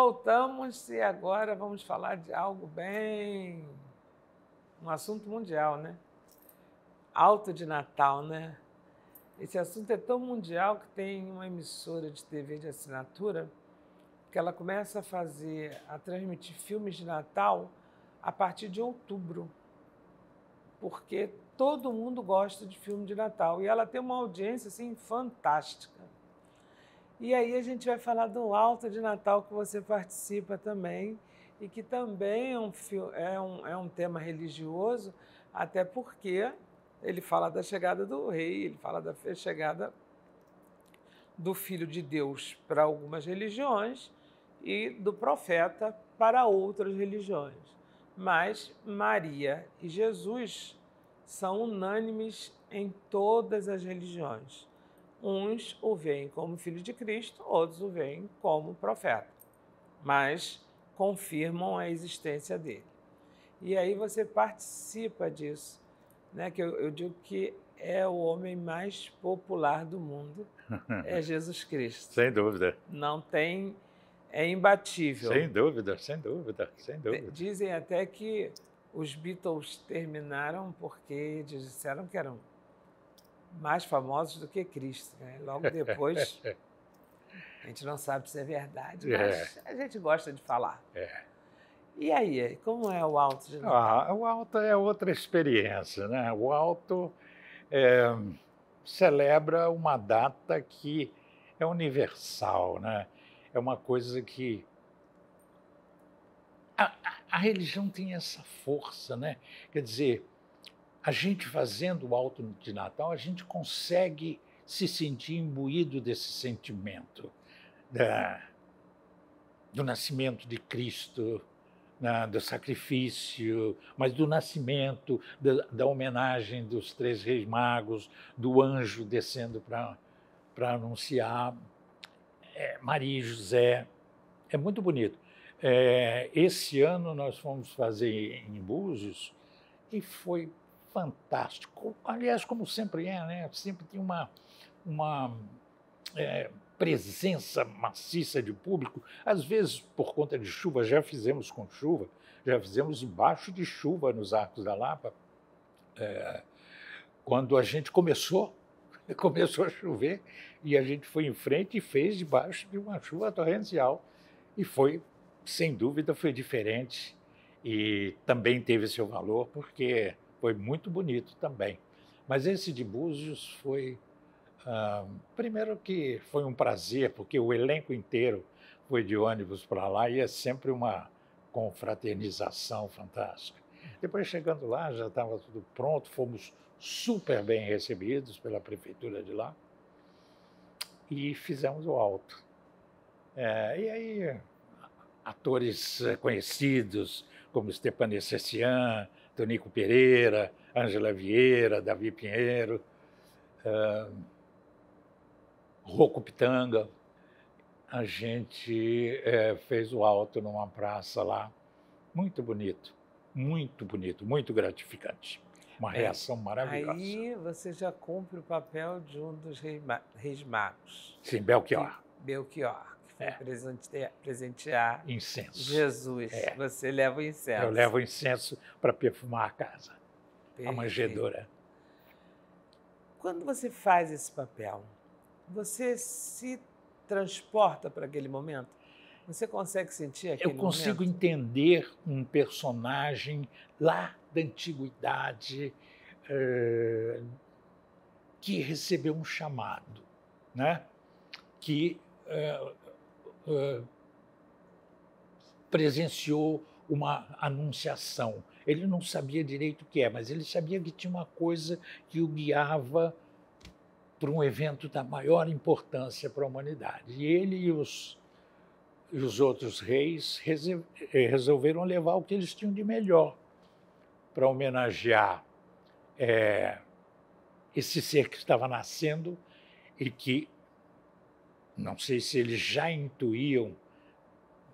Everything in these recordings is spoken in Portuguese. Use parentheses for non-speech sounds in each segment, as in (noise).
voltamos e agora vamos falar de algo bem. um assunto mundial, né? Alto de Natal, né? Esse assunto é tão mundial que tem uma emissora de TV de assinatura que ela começa a fazer, a transmitir filmes de Natal a partir de outubro, porque todo mundo gosta de filme de Natal e ela tem uma audiência assim fantástica. E aí a gente vai falar do Alto de Natal que você participa também e que também é um, é um, é um tema religioso, até porque ele fala da chegada do rei, ele fala da chegada do Filho de Deus para algumas religiões e do profeta para outras religiões. Mas Maria e Jesus são unânimes em todas as religiões uns o veem como filho de Cristo, outros o veem como profeta, mas confirmam a existência dele. E aí você participa disso, né? Que eu, eu digo que é o homem mais popular do mundo, é (laughs) Jesus Cristo. sem dúvida. Não tem, é imbatível. Sem dúvida, sem dúvida, sem dúvida. Dizem até que os Beatles terminaram porque disseram que eram mais famosos do que Cristo. Né? Logo depois, (laughs) a gente não sabe se é verdade, é. mas é. a gente gosta de falar. É. E aí, como é o alto de novo? Ah, o alto é outra experiência, né? O alto é, celebra uma data que é universal, né? É uma coisa que a, a, a religião tem essa força, né? Quer dizer, a gente fazendo o alto de Natal, a gente consegue se sentir imbuído desse sentimento da, né? do nascimento de Cristo, na, né? do sacrifício, mas do nascimento, da, da, homenagem dos três reis magos, do anjo descendo para anunciar é, Maria e José. É muito bonito. É, esse ano nós fomos fazer em Búzios e foi fantástico. Aliás, como sempre é, né? Sempre tem uma, uma é, presença maciça de público. Às vezes, por conta de chuva, já fizemos com chuva, já fizemos embaixo de chuva nos Arcos da Lapa. É, quando a gente começou, (laughs) começou a chover e a gente foi em frente e fez debaixo de uma chuva torrencial. E foi, sem dúvida, foi diferente e também teve seu valor, porque foi muito bonito também. Mas esse de Búzios foi, ah, primeiro que foi um prazer, porque o elenco inteiro foi de ônibus para lá e é sempre uma confraternização fantástica. Depois, chegando lá, já estava tudo pronto, fomos super bem recebidos pela prefeitura de lá e fizemos o alto. É, e aí, atores eh, conhecidos como Stepan Essessian, Tonico Pereira, Ângela Vieira, Davi Pinheiro, uh, Rocco Pitanga. A gente eh, fez o alto numa praça lá, muito bonito, muito bonito, muito gratificante. Uma é, reação maravilhosa. Aí você já cumpre o papel de um dos reis magos. Sim, Belchior. Belchior. É. É, é. presentear, incenso. Jesus. É. Você leva o incenso. Eu levo o incenso para perfumar a casa, Perfeito. a manjedoura. Quando você faz esse papel, você se transporta para aquele momento? Você consegue sentir aquele Eu consigo momento? entender um personagem lá da antiguidade é, que recebeu um chamado, né? que eh, presenciou uma anunciação. Ele não sabia direito o que é, mas ele sabia que tinha uma coisa que o guiava para um evento da maior importância para a humanidade. E ele e os, e os outros reis eh, resolveram levar o que eles tinham de melhor para homenagear é, esse ser que estava nascendo e que não sei se eles já intuíam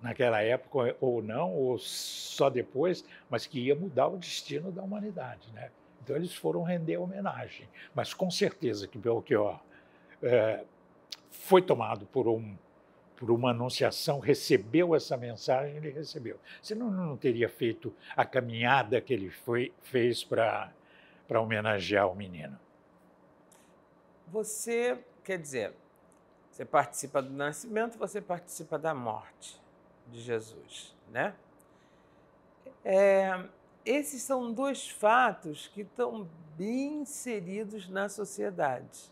naquela época ou não, ou só depois, mas que ia mudar o destino da humanidade, né? Então eles foram render homenagem, mas com certeza que Belchior é, foi tomado por um por uma anunciação, recebeu essa mensagem, ele recebeu. Senão não teria feito a caminhada que ele foi, fez para homenagear o menino. Você, quer dizer, você participa do nascimento, você participa da morte de Jesus, né? É, esses são dois fatos que estão bem inseridos na sociedade,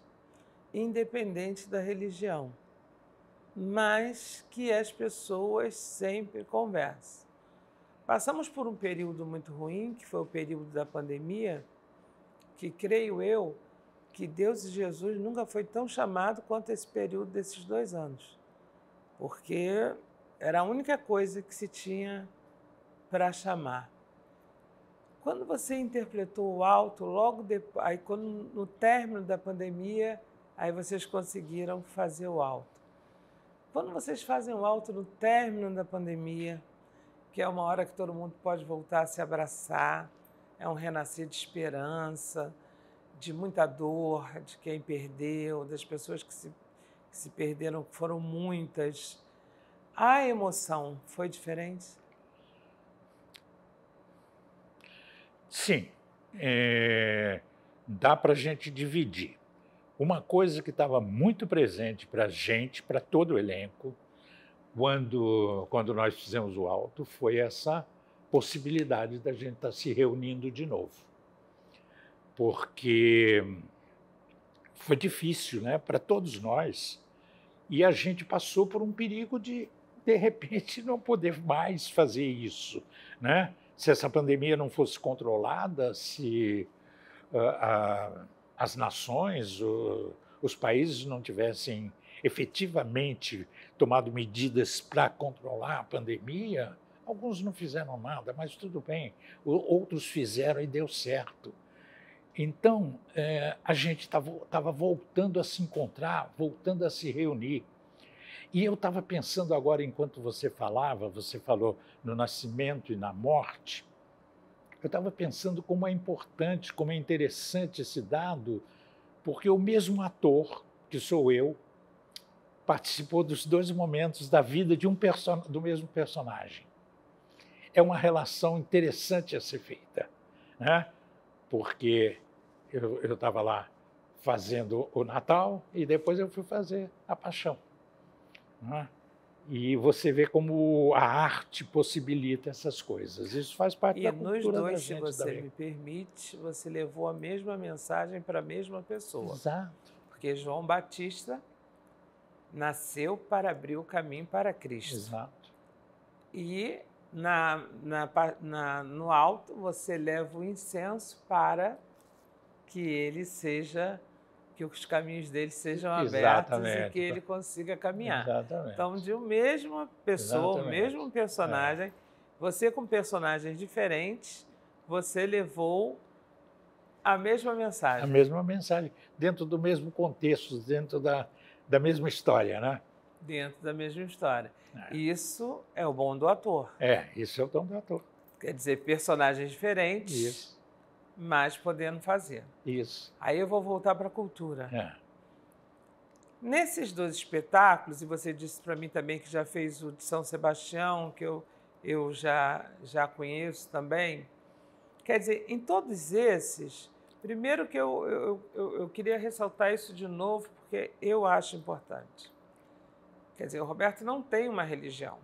independente da religião, mas que as pessoas sempre conversam. Passamos por um período muito ruim, que foi o período da pandemia, que creio eu que Deus e Jesus nunca foi tão chamado quanto esse período desses dois anos, porque era a única coisa que se tinha para chamar. Quando você interpretou o alto, logo depois, aí quando, no término da pandemia, aí vocês conseguiram fazer o alto. Quando vocês fazem o alto no término da pandemia, que é uma hora que todo mundo pode voltar a se abraçar, é um renascer de esperança, de muita dor, de quem perdeu, das pessoas que se, que se perderam, que foram muitas. A emoção foi diferente? Sim. É, dá para a gente dividir. Uma coisa que estava muito presente para a gente, para todo o elenco, quando, quando nós fizemos o alto, foi essa possibilidade da gente estar tá se reunindo de novo porque foi difícil né, para todos nós. E a gente passou por um perigo de, de repente, (laughs) não poder mais fazer isso. Né? Se essa pandemia não fosse controlada, se uh, as nações, uh, os países não tivessem efetivamente tomado medidas para controlar a pandemia, alguns não fizeram nada, mas tudo bem, outros fizeram e deu certo. Então, é, a gente estava tá voltando a se encontrar, voltando a se reunir. E eu estava pensando agora, enquanto você falava, você falou no nascimento e na morte, eu estava pensando como é importante, como é interessante esse dado, porque o mesmo ator, que sou eu, participou dos dois momentos da vida de um do mesmo personagem. É uma relação interessante a ser feita. Né? porque eu estava lá fazendo o Natal e depois eu fui fazer a Paixão. Né? E você vê como a arte possibilita essas coisas. Isso faz parte e da cultura nos dois, da gente se você também. me permite, você levou a mesma mensagem para a mesma pessoa. Exato. Porque João Batista nasceu para abrir o caminho para Cristo. Exato. E na, na, na, no alto, você leva o incenso para que ele seja, que os caminhos dele sejam abertos e que ele consiga caminhar. Exatamente. Então, de uma mesma pessoa, Exatamente. o mesmo personagem, é. você com personagens diferentes, você levou a mesma mensagem. A mesma mensagem, dentro do mesmo contexto, dentro da, da mesma história, né? dentro da mesma história. É. Isso é o bom do ator. É, isso é o bom do ator. Quer dizer, personagens diferentes, isso. mas podendo fazer. Isso. Aí eu vou voltar para a cultura. É. Nesses dois espetáculos, e você disse para mim também que já fez o de São Sebastião, que eu, eu já, já conheço também. Quer dizer, em todos esses, primeiro que eu, eu, eu, eu queria ressaltar isso de novo, porque eu acho importante. Quer dizer, o Roberto não tem uma religião.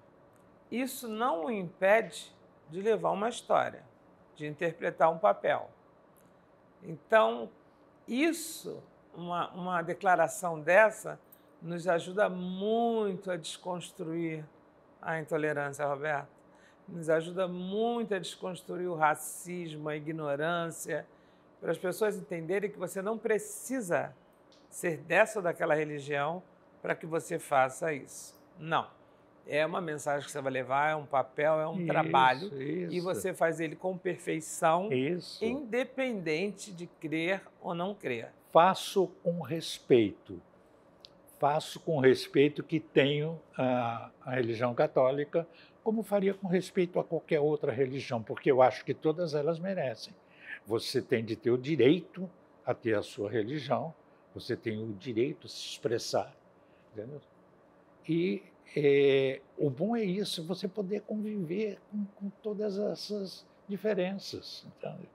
Isso não o impede de levar uma história, de interpretar um papel. Então, isso, uma, uma declaração dessa, nos ajuda muito a desconstruir a intolerância, Roberto. Nos ajuda muito a desconstruir o racismo, a ignorância, para as pessoas entenderem que você não precisa ser dessa ou daquela religião para que você faça isso. Não. É uma mensagem que você vai levar, é um papel, é um isso, trabalho. Isso. E você faz ele com perfeição, isso. independente de crer ou não crer. Faço com respeito. Faço com respeito que tenho a, a religião católica, como faria com respeito a qualquer outra religião, porque eu acho que todas elas merecem. Você tem de ter o direito a ter a sua religião, você tem o direito a se expressar, Entendeu? E é, o bom é isso, você poder conviver com, com todas essas diferenças. Entendeu?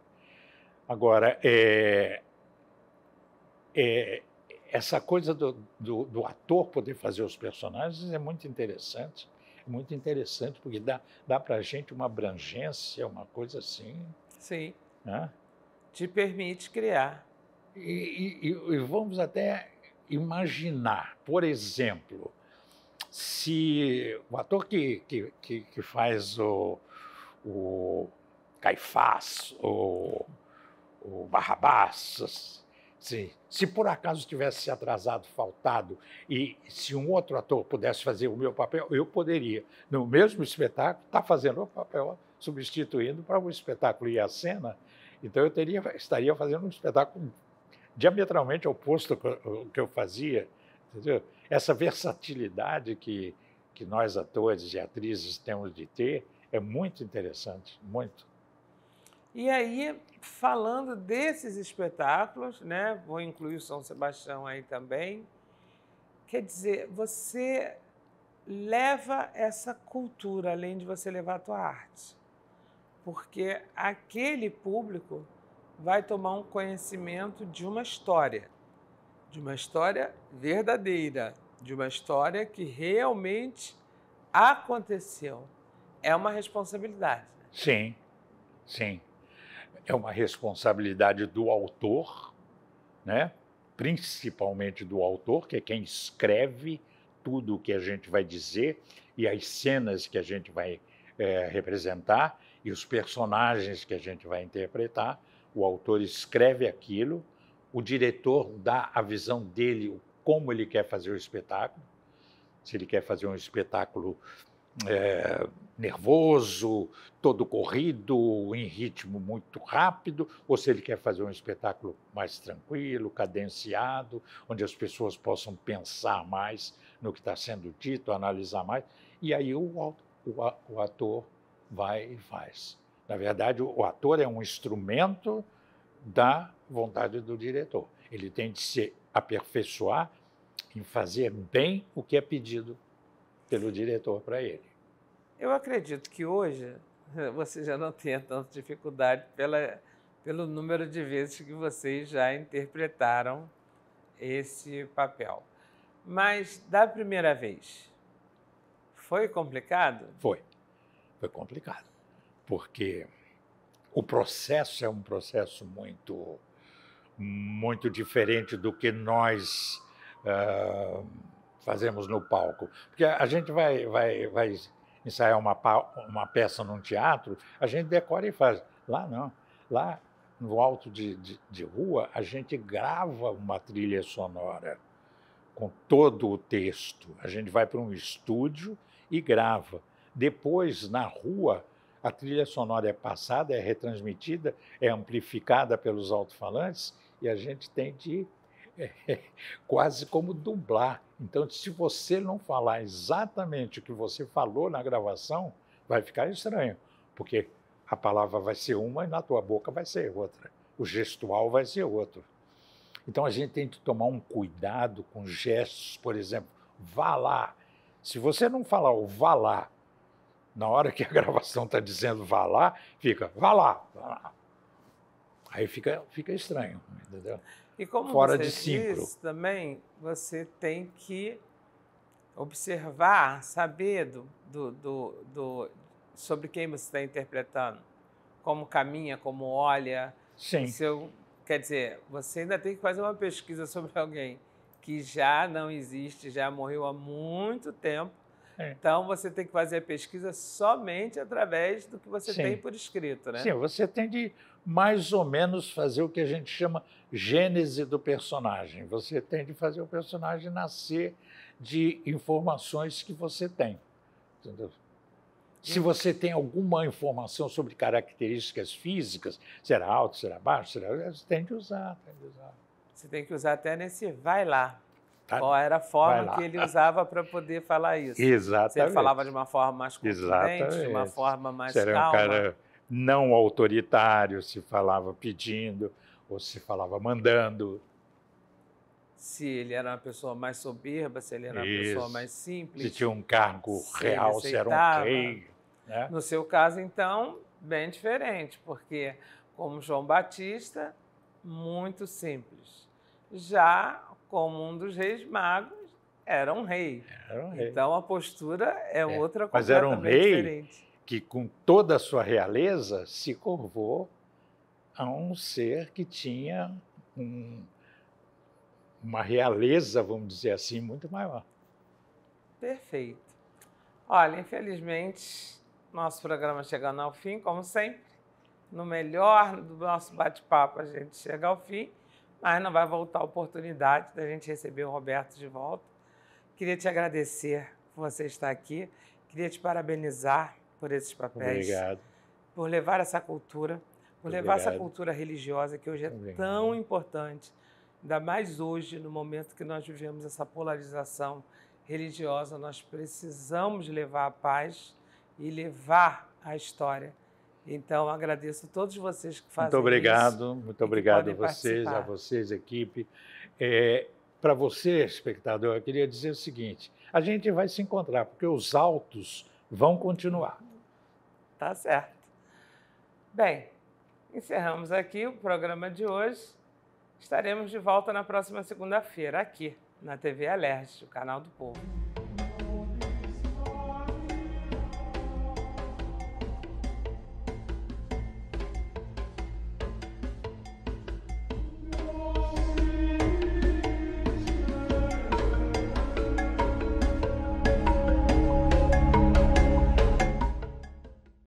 Agora, é, é, essa coisa do, do, do, ator poder fazer os personagens é muito interessante. É muito interessante, porque dá, dá para a gente uma abrangência, uma coisa assim. Sim. Né? Te permite criar. E, e, e vamos até imaginar, por exemplo, se o ator que, que, que, faz o, o Caifás, o, o Barrabás, se, se por acaso tivesse se atrasado, faltado, e se um outro ator pudesse fazer o meu papel, eu poderia, no mesmo espetáculo, estar tá fazendo o papel, substituindo para o espetáculo e a cena, então eu teria, estaria fazendo um espetáculo diametralmente oposto ao que eu fazia. Entendeu? Essa versatilidade que, que nós, atores e atrizes, temos de ter é muito interessante, muito. E aí, falando desses espetáculos, né? Vou incluir o São Sebastião aí também. Quer dizer, você leva essa cultura além de você levar a tua arte. Porque aquele público vai tomar um conhecimento de uma história, de uma história verdadeira, de uma história que realmente aconteceu. É uma responsabilidade. Né? Sim, sim. É uma responsabilidade do autor, né? principalmente do autor, que é quem escreve tudo o que a gente vai dizer e as cenas que a gente vai é, representar e os personagens que a gente vai interpretar, o autor escreve aquilo, o diretor dá a visão dele, como ele quer fazer o espetáculo, se ele quer fazer um espetáculo é, nervoso, todo corrido, em ritmo muito rápido, ou se ele quer fazer um espetáculo mais tranquilo, cadenciado, onde as pessoas possam pensar mais no que está sendo dito, analisar mais. E aí o, o, o ator vai e faz. Na verdade, o ator é um instrumento da vontade do diretor. Ele tem de se aperfeiçoar em fazer bem o que é pedido pelo diretor para ele. Eu acredito que hoje (laughs) você já não tenha tanta dificuldade pela, pelo número de vezes que vocês já interpretaram esse papel. Mas da primeira vez, foi complicado? Foi. Foi complicado porque o processo é um processo muito, muito diferente do que nós uh, fazemos no palco. Porque a gente vai, vai, vai ensaiar uma, uma peça num teatro, a gente decora e faz. Lá não. Lá no alto de, de, de, rua, a gente grava uma trilha sonora com todo o texto. A gente vai para um estúdio e grava. Depois, na rua, a trilha sonora é passada, é retransmitida, é amplificada pelos alto-falantes e a gente tem de (laughs) é, quase como dublar. Então, se você não falar exatamente o que você falou na gravação, vai ficar estranho, porque a palavra vai ser uma e na tua boca vai ser outra, o gestual vai ser outro. Então a gente tem que tomar um cuidado com gestos, por exemplo, vá lá. Se você não falar o vá lá na hora que a (laughs) gravação está dizendo vá lá, fica vá lá, vá lá. Aí fica, fica estranho, entendeu? E como Fora você de ciclo. Diz, também, você tem que observar, saber do, do, do, do sobre quem você está interpretando, como caminha, como olha. Sim. Seu, quer dizer, você ainda tem que fazer uma pesquisa sobre alguém que já não existe, já morreu há muito tempo, é. Então você tem que fazer a pesquisa somente através do que você Sim. tem por escrito, né? Sim, você tem de mais ou menos fazer o que a gente chama gênese do personagem. Você tem de fazer o personagem nascer de informações que você tem. Entendeu? Se você tem alguma informação sobre características físicas, será alto, será baixo, será... você tem de usar, tem usar. Você tem que usar até nesse vai lá. Tá, Qual era a forma que ele usava para poder falar isso? Exatamente. (laughs) Se ele falava de uma forma mais contundente, de uma forma mais se era um cara não autoritário, se falava pedindo ou se falava mandando. Se ele era uma pessoa mais soberba, se ele era uma isso. pessoa mais simples. Se tinha um cargo se real, se era um rei. Né? No seu caso, então, bem diferente, porque como João Batista, muito simples. Já como um dos reis magos, era um rei. Era um rei. Então a postura é, é. outra coisa. Mas era um rei diferente. que, com toda a sua realeza, se curvou a um ser que tinha um, uma realeza, vamos dizer assim, muito maior. Perfeito. Olha, infelizmente, nosso programa chegando ao fim, como sempre. No melhor do nosso bate-papo, a gente chega ao fim mas não vai voltar a oportunidade da gente receber o Roberto de volta. Queria te agradecer por você estar aqui, queria te parabenizar por esses papéis. Obrigado. Por levar essa cultura, por Obrigado. levar essa cultura religiosa que hoje é Obrigado. tão importante, ainda mais hoje, no momento que nós vivemos essa polarização religiosa, nós precisamos levar a paz e levar a história então, agradeço a todos vocês que fazem muito obrigado, isso. Muito obrigado, muito obrigado a vocês, participar. a vocês, equipe. É, Para você, espectador, eu queria dizer o seguinte: a gente vai se encontrar, porque os autos vão continuar. Tá certo. Bem, encerramos aqui o programa de hoje. Estaremos de volta na próxima segunda-feira, aqui na TV Alerj, o canal do povo.